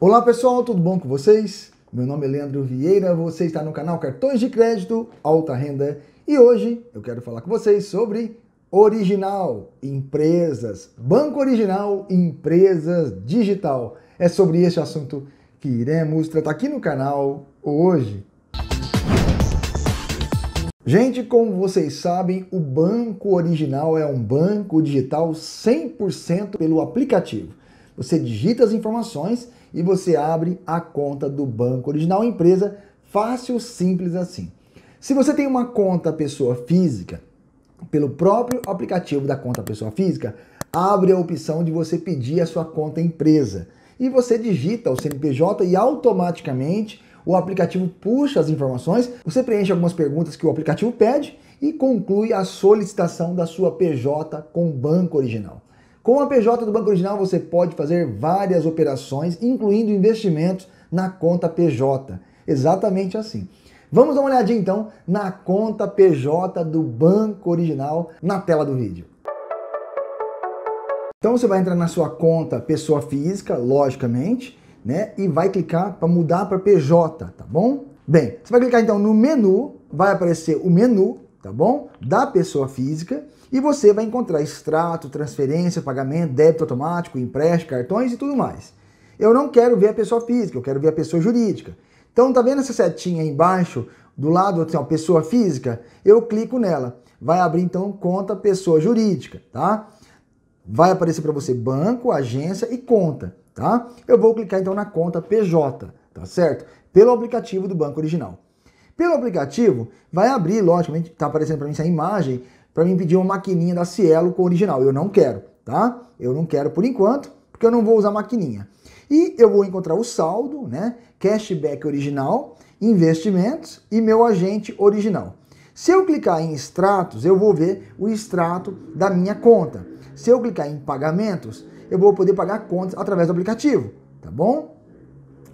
Olá pessoal, tudo bom com vocês? Meu nome é Leandro Vieira, você está no canal Cartões de Crédito Alta Renda e hoje eu quero falar com vocês sobre original, empresas, banco original, empresas digital. É sobre este assunto que iremos tratar aqui no canal hoje. Gente, como vocês sabem, o banco original é um banco digital 100% pelo aplicativo. Você digita as informações e você abre a conta do banco original empresa. Fácil, simples assim. Se você tem uma conta pessoa física, pelo próprio aplicativo da conta pessoa física, abre a opção de você pedir a sua conta empresa. E você digita o CNPJ e automaticamente o aplicativo puxa as informações, você preenche algumas perguntas que o aplicativo pede e conclui a solicitação da sua PJ com o banco original. Com a PJ do Banco Original, você pode fazer várias operações, incluindo investimentos na conta PJ. Exatamente assim. Vamos dar uma olhadinha então na conta PJ do Banco Original na tela do vídeo. Então você vai entrar na sua conta pessoa física, logicamente, né? E vai clicar para mudar para PJ, tá bom? Bem, você vai clicar então no menu, vai aparecer o menu tá bom? Da pessoa física e você vai encontrar extrato, transferência, pagamento, débito automático, empréstimo, cartões e tudo mais. Eu não quero ver a pessoa física, eu quero ver a pessoa jurídica. Então tá vendo essa setinha aí embaixo do lado, assim, ó, pessoa física? Eu clico nela. Vai abrir então conta pessoa jurídica, tá? Vai aparecer para você banco, agência e conta, tá? Eu vou clicar então na conta PJ, tá certo? Pelo aplicativo do banco original pelo aplicativo, vai abrir, logicamente, está aparecendo para mim essa imagem, para mim pedir uma maquininha da Cielo com o original. Eu não quero, tá? Eu não quero por enquanto, porque eu não vou usar maquininha. E eu vou encontrar o saldo, né? Cashback original, investimentos e meu agente original. Se eu clicar em extratos, eu vou ver o extrato da minha conta. Se eu clicar em pagamentos, eu vou poder pagar contas através do aplicativo, tá bom?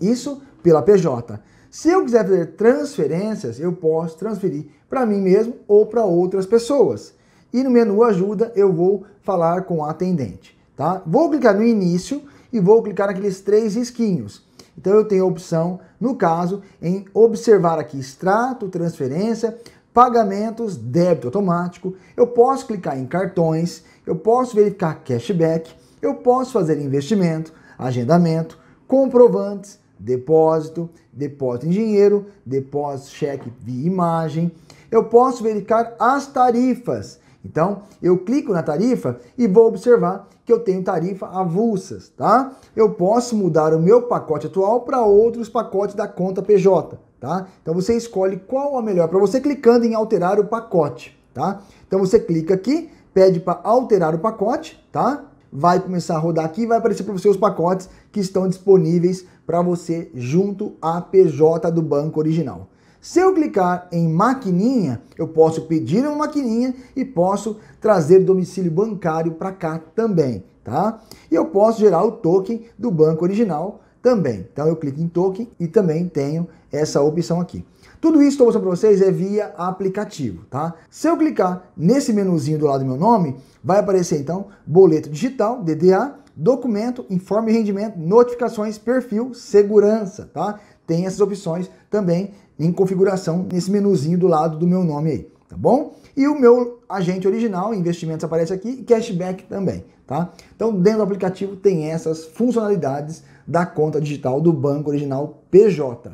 Isso pela PJ. Se eu quiser fazer transferências, eu posso transferir para mim mesmo ou para outras pessoas. E no menu ajuda, eu vou falar com o atendente, tá? Vou clicar no início e vou clicar naqueles três risquinhos. Então eu tenho a opção, no caso, em observar aqui extrato, transferência, pagamentos, débito automático, eu posso clicar em cartões, eu posso verificar cashback, eu posso fazer investimento, agendamento, comprovantes, depósito, depósito em dinheiro, depósito cheque via imagem. Eu posso verificar as tarifas. Então, eu clico na tarifa e vou observar que eu tenho tarifa avulsas, tá? Eu posso mudar o meu pacote atual para outros pacotes da conta PJ, tá? Então você escolhe qual a é melhor para você clicando em alterar o pacote, tá? Então você clica aqui, pede para alterar o pacote, tá? vai começar a rodar aqui e vai aparecer para você os pacotes que estão disponíveis para você junto à PJ do banco original. Se eu clicar em maquininha, eu posso pedir uma maquininha e posso trazer domicílio bancário para cá também, tá? E eu posso gerar o token do banco original também. Então eu clico em token e também tenho essa opção aqui. Tudo isso que eu mostro para vocês é via aplicativo, tá? Se eu clicar nesse menuzinho do lado do meu nome, vai aparecer então boleto digital, DDA, documento, informe rendimento, notificações, perfil, segurança, tá? Tem essas opções também em configuração nesse menuzinho do lado do meu nome aí, tá bom? E o meu agente original, investimentos aparece aqui, e cashback também, tá? Então, dentro do aplicativo tem essas funcionalidades da conta digital do banco original PJ.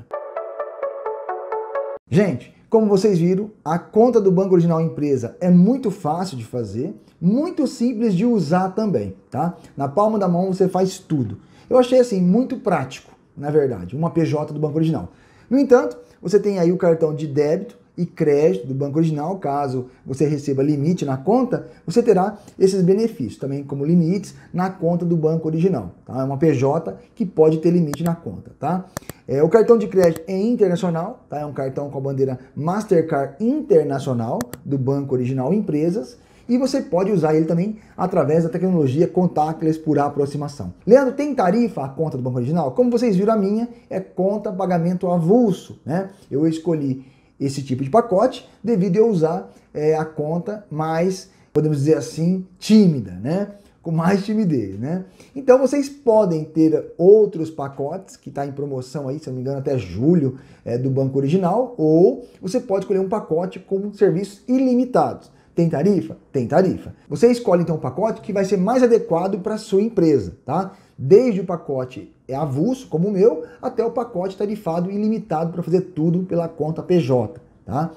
Gente, como vocês viram, a conta do Banco Original Empresa é muito fácil de fazer, muito simples de usar também, tá? Na palma da mão você faz tudo. Eu achei assim muito prático, na verdade, uma PJ do Banco Original. No entanto, você tem aí o cartão de débito, e crédito do banco original, caso você receba limite na conta, você terá esses benefícios, também como limites na conta do banco original. Tá? É uma PJ que pode ter limite na conta. Tá? É, o cartão de crédito é internacional, tá? é um cartão com a bandeira Mastercard Internacional do Banco Original Empresas e você pode usar ele também através da tecnologia contactless por aproximação. Leandro, tem tarifa a conta do Banco Original? Como vocês viram, a minha é conta pagamento avulso, né? Eu escolhi esse tipo de pacote devido a usar é, a conta mais, podemos dizer assim, tímida, né? Com mais timidez, né? Então vocês podem ter outros pacotes que está em promoção aí, se não me engano, até julho é, do banco original, ou você pode escolher um pacote com serviços ilimitados. Tem tarifa? Tem tarifa. Você escolhe então o pacote que vai ser mais adequado para sua empresa, tá? Desde o pacote é avulso, como o meu, até o pacote tarifado ilimitado para fazer tudo pela conta PJ, tá?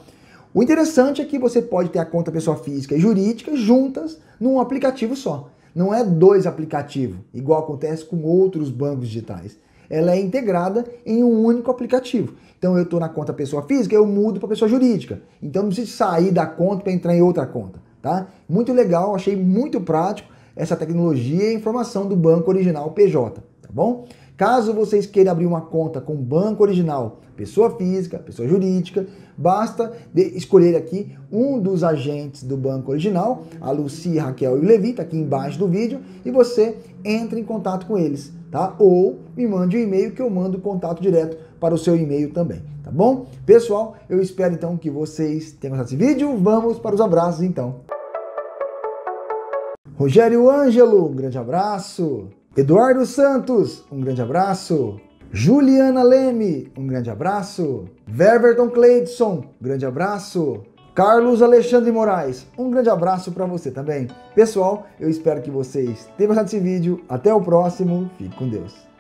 O interessante é que você pode ter a conta pessoa física e jurídica juntas num aplicativo só. Não é dois aplicativos, igual acontece com outros bancos digitais ela é integrada em um único aplicativo. Então eu estou na conta pessoa física, eu mudo para pessoa jurídica. Então não precisa sair da conta para entrar em outra conta, tá? Muito legal, achei muito prático essa tecnologia e informação do banco original PJ, tá bom? Caso vocês queiram abrir uma conta com banco original, pessoa física, pessoa jurídica, basta escolher aqui um dos agentes do banco original, a Luci, Raquel e o Levi, tá aqui embaixo do vídeo, e você entra em contato com eles tá? Ou me mande um e-mail que eu mando o contato direto para o seu e-mail também, tá bom? Pessoal, eu espero então que vocês tenham gostado desse vídeo. Vamos para os abraços então. Rogério Ângelo, um grande abraço. Eduardo Santos, um grande abraço. Juliana Leme, um grande abraço. Verberton Cleidson, um grande abraço. Carlos Alexandre Moraes, um grande abraço para você também. Pessoal, eu espero que vocês tenham gostado desse vídeo. Até o próximo. Fique com Deus.